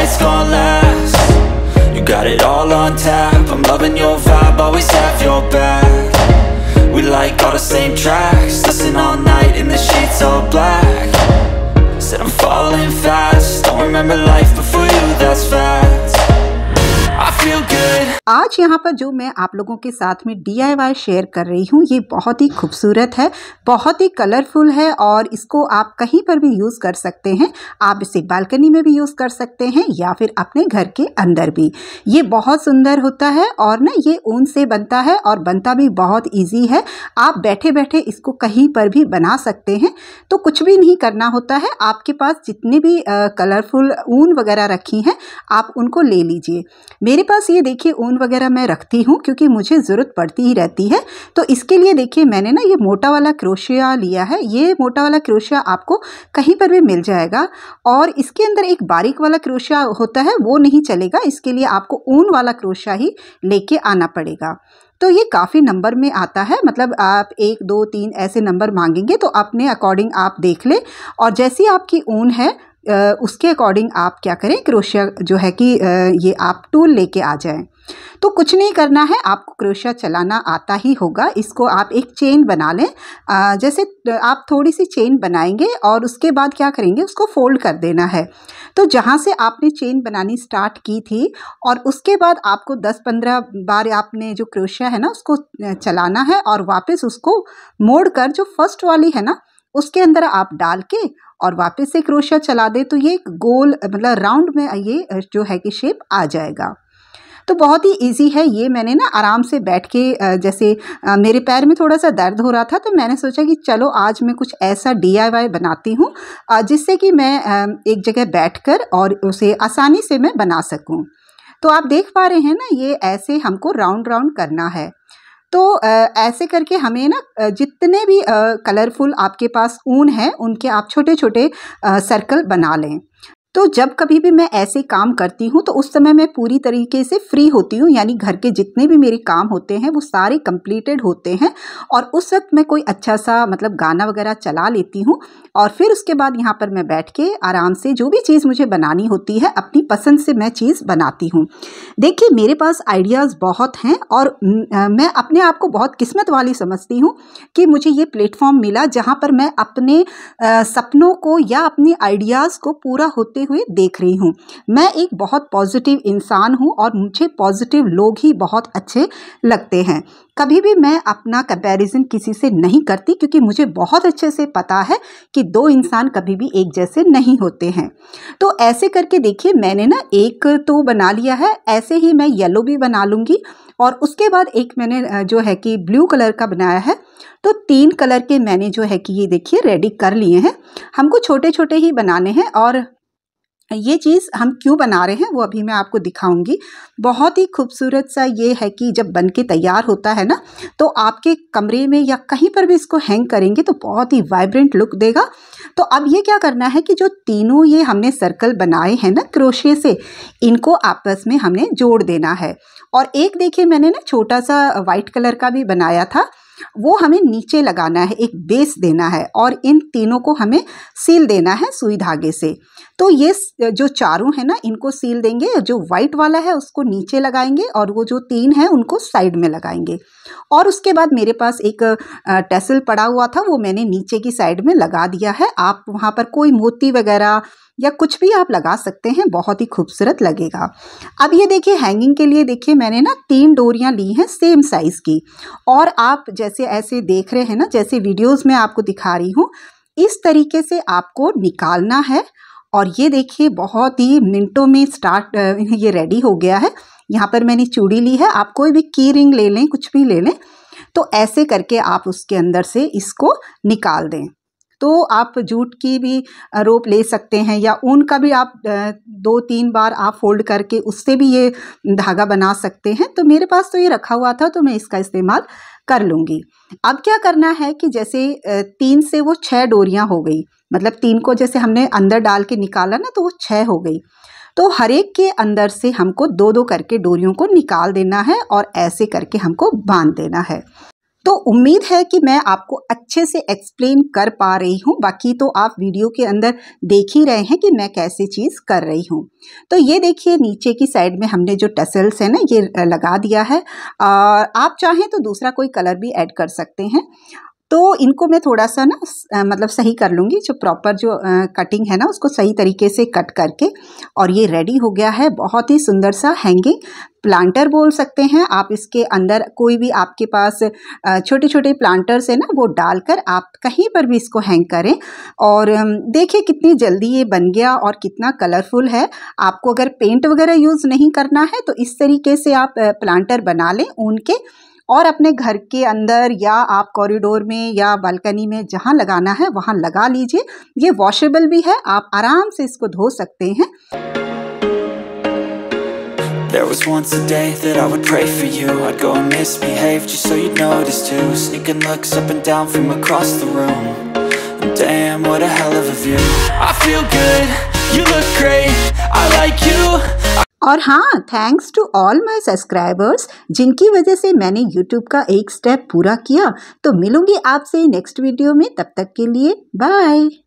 night's gon' last You got it all on tap I'm loving your vibe, always have your back We like all the same tracks Listen all night in the sheets all black Said I'm falling fast Don't remember life before you, that's fast आज यहाँ पर जो मैं आप लोगों के साथ में डी शेयर कर रही हूँ ये बहुत ही खूबसूरत है बहुत ही कलरफुल है और इसको आप कहीं पर भी यूज़ कर सकते हैं आप इसे बालकनी में भी यूज़ कर सकते हैं या फिर अपने घर के अंदर भी ये बहुत सुंदर होता है और ना ये ऊन से बनता है और बनता भी बहुत ईजी है आप बैठे बैठे इसको कहीं पर भी बना सकते हैं तो कुछ भी नहीं करना होता है आपके पास जितने भी कलरफुल ऊन वगैरह रखी हैं आप उनको ले लीजिए मेरे पास ये देखिए ऊन वगैरह मैं रखती हूँ क्योंकि मुझे ज़रूरत पड़ती ही रहती है तो इसके लिए देखिए मैंने ना ये मोटा वाला क्रोशिया लिया है ये मोटा वाला क्रोशिया आपको कहीं पर भी मिल जाएगा और इसके अंदर एक बारीक वाला क्रोशिया होता है वो नहीं चलेगा इसके लिए आपको ऊन वाला क्रोशिया ही लेके आना पड़ेगा तो ये काफ़ी नंबर में आता है मतलब आप एक दो तीन ऐसे नंबर मांगेंगे तो अपने अकॉर्डिंग आप देख लें और जैसी आपकी ऊन है उसके अकॉर्डिंग आप क्या करें क्रोशिया जो है कि ये आप टूल लेके आ जाएं तो कुछ नहीं करना है आपको क्रोशिया चलाना आता ही होगा इसको आप एक चेन बना लें जैसे आप थोड़ी सी चेन बनाएंगे और उसके बाद क्या करेंगे उसको फोल्ड कर देना है तो जहाँ से आपने चेन बनानी स्टार्ट की थी और उसके बाद आपको 10-15 बार आपने जो क्रोशिया है ना उसको चलाना है और वापस उसको मोड़ कर जो फर्स्ट वाली है ना उसके अंदर आप डाल के और वापस से क्रोशिया चला दें तो ये गोल मतलब राउंड में ये जो है कि शेप आ जाएगा तो बहुत ही ईजी है ये मैंने ना आराम से बैठ के जैसे मेरे पैर में थोड़ा सा दर्द हो रहा था तो मैंने सोचा कि चलो आज मैं कुछ ऐसा डी बनाती हूँ जिससे कि मैं एक जगह बैठ और उसे आसानी से मैं बना सकूँ तो आप देख पा रहे हैं ना ये ऐसे हमको राउंड राउंड करना है तो ऐसे करके हमें ना जितने भी कलरफुल आपके पास ऊन है उनके आप छोटे छोटे सर्कल बना लें तो जब कभी भी मैं ऐसे काम करती हूँ तो उस समय मैं पूरी तरीके से फ्री होती हूँ यानी घर के जितने भी मेरे काम होते हैं वो सारे कंप्लीटेड होते हैं और उस वक्त मैं कोई अच्छा सा मतलब गाना वगैरह चला लेती हूँ और फिर उसके बाद यहाँ पर मैं बैठ के आराम से जो भी चीज़ मुझे बनानी होती है अपनी पसंद से मैं चीज़ बनाती हूँ देखिए मेरे पास आइडियाज़ बहुत हैं और मैं अपने आप को बहुत किस्मत वाली समझती हूँ कि मुझे ये प्लेटफॉर्म मिला जहाँ पर मैं अपने सपनों को या अपने आइडियाज़ को पूरा होते होते हुए देख रही हूँ मैं एक बहुत पॉजिटिव इंसान हूँ और मुझे पॉजिटिव लोग ही बहुत अच्छे लगते हैं कभी भी मैं अपना कंपैरिजन किसी से नहीं करती क्योंकि मुझे बहुत अच्छे से पता है कि दो इंसान कभी भी एक जैसे नहीं होते हैं तो ऐसे करके देखिए मैंने ना एक तो बना लिया है ऐसे ही मैं येलो भी बना लूँगी और उसके बाद एक मैंने जो है कि ब्लू कलर का बनाया है तो तीन कलर के मैंने जो है कि ये देखिए रेडी कर लिए हैं हमको छोटे छोटे ही बनाने हैं और ये चीज़ हम क्यों बना रहे हैं वो अभी मैं आपको दिखाऊंगी बहुत ही खूबसूरत सा ये है कि जब बन के तैयार होता है ना तो आपके कमरे में या कहीं पर भी इसको हैंग करेंगे तो बहुत ही वाइब्रेंट लुक देगा तो अब ये क्या करना है कि जो तीनों ये हमने सर्कल बनाए हैं ना क्रोशे से इनको आपस में हमने जोड़ देना है और एक देखिए मैंने ना छोटा सा वाइट कलर का भी बनाया था वो हमें नीचे लगाना है एक बेस देना है और इन तीनों को हमें सील देना है सुई धागे से तो ये जो चारों है ना इनको सील देंगे जो वाइट वाला है उसको नीचे लगाएंगे और वो जो तीन है उनको साइड में लगाएंगे और उसके बाद मेरे पास एक टेसल पड़ा हुआ था वो मैंने नीचे की साइड में लगा दिया है आप वहाँ पर कोई मोती वगैरह या कुछ भी आप लगा सकते हैं बहुत ही खूबसूरत लगेगा अब ये देखिए हैंगिंग के लिए देखिए मैंने ना तीन डोरियाँ ली हैं सेम साइज़ की और आप जैसे ऐसे देख रहे हैं ना जैसे वीडियोज़ में आपको दिखा रही हूँ इस तरीके से आपको निकालना है और ये देखिए बहुत ही मिनटों में स्टार्ट ये रेडी हो गया है यहाँ पर मैंने चूड़ी ली है आप कोई भी की रिंग ले लें कुछ भी ले लें तो ऐसे करके आप उसके अंदर से इसको निकाल दें तो आप जूट की भी रोप ले सकते हैं या ऊन का भी आप दो तीन बार आप फोल्ड करके उससे भी ये धागा बना सकते हैं तो मेरे पास तो ये रखा हुआ था तो मैं इसका इस्तेमाल कर लूँगी अब क्या करना है कि जैसे तीन से वो छः डोरियाँ हो गई मतलब तीन को जैसे हमने अंदर डाल के निकाला ना तो वो छः हो गई तो हर एक के अंदर से हमको दो दो करके डोरियों को निकाल देना है और ऐसे करके हमको बांध देना है तो उम्मीद है कि मैं आपको अच्छे से एक्सप्लेन कर पा रही हूँ बाकी तो आप वीडियो के अंदर देख ही रहे हैं कि मैं कैसी चीज़ कर रही हूँ तो ये देखिए नीचे की साइड में हमने जो टसल्स है ना ये लगा दिया है और आप चाहें तो दूसरा कोई कलर भी ऐड कर सकते हैं तो इनको मैं थोड़ा सा ना मतलब सही कर लूँगी जो प्रॉपर जो कटिंग है ना उसको सही तरीके से कट करके और ये रेडी हो गया है बहुत ही सुंदर सा हैंगिंग प्लांटर बोल सकते हैं आप इसके अंदर कोई भी आपके पास छोटे छोटे प्लांटर्स है ना वो डालकर आप कहीं पर भी इसको हैंग करें और देखिए कितनी जल्दी ये बन गया और कितना कलरफुल है आपको अगर पेंट वगैरह यूज़ नहीं करना है तो इस तरीके से आप प्लांटर बना लें उनके और अपने घर के अंदर या आप कॉरिडोर में या बालकनी में जहाँ लगाना है वहाँ लगा लीजिए ये वॉशेबल भी है आप आराम से इसको धो सकते हैं There was once a day that I would pray for you I'd go and misbehave just so you'd notice too Sneaking looks up and down from across the room Damn, what a hell of a view I feel good, you look great I like you और हाँ thanks to all my subscribers जिनकी वजह से मैंने YouTube का एक step पूरा किया तो मिलूंगी आपसे नेक्स्ट वीडियो में तब तक के लिए बाय